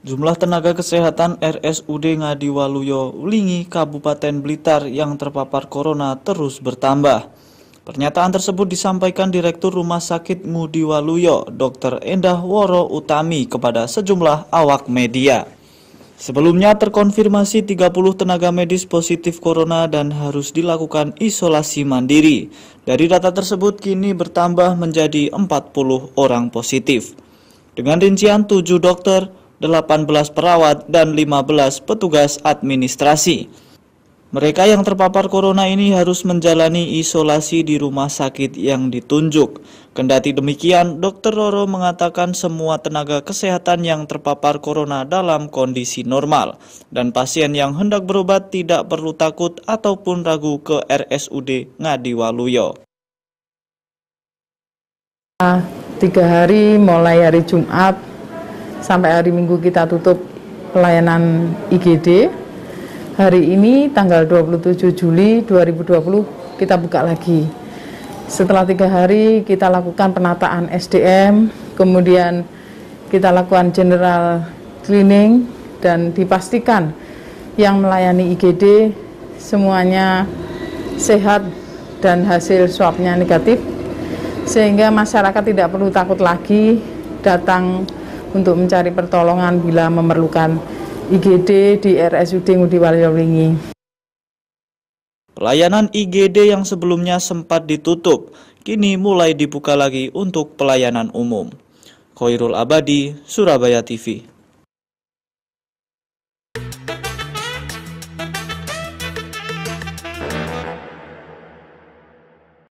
Jumlah tenaga kesehatan RSUD Ngadi Waluyo Lingi Kabupaten Blitar yang terpapar corona terus bertambah. Pernyataan tersebut disampaikan Direktur Rumah Sakit Waluyo, Dr. Endah Woro Utami kepada sejumlah awak media. Sebelumnya terkonfirmasi 30 tenaga medis positif corona dan harus dilakukan isolasi mandiri. Dari data tersebut kini bertambah menjadi 40 orang positif. Dengan rincian 7 dokter, 18 perawat, dan 15 petugas administrasi. Mereka yang terpapar corona ini harus menjalani isolasi di rumah sakit yang ditunjuk. Kendati demikian, Dr. Roro mengatakan semua tenaga kesehatan yang terpapar corona dalam kondisi normal dan pasien yang hendak berobat tidak perlu takut ataupun ragu ke RSUD Ngadiwaluyo. Ah, tiga hari mulai hari Jumat sampai hari Minggu kita tutup pelayanan IGD. Hari ini tanggal 27 Juli 2020 kita buka lagi. Setelah tiga hari kita lakukan penataan SDM, kemudian kita lakukan general cleaning dan dipastikan yang melayani IGD semuanya sehat dan hasil swabnya negatif sehingga masyarakat tidak perlu takut lagi datang untuk mencari pertolongan bila memerlukan IGD di RSUD Ngudi Waluyolingi. Layanan IGD yang sebelumnya sempat ditutup, kini mulai dibuka lagi untuk pelayanan umum. Khairul Abadi, Surabaya TV.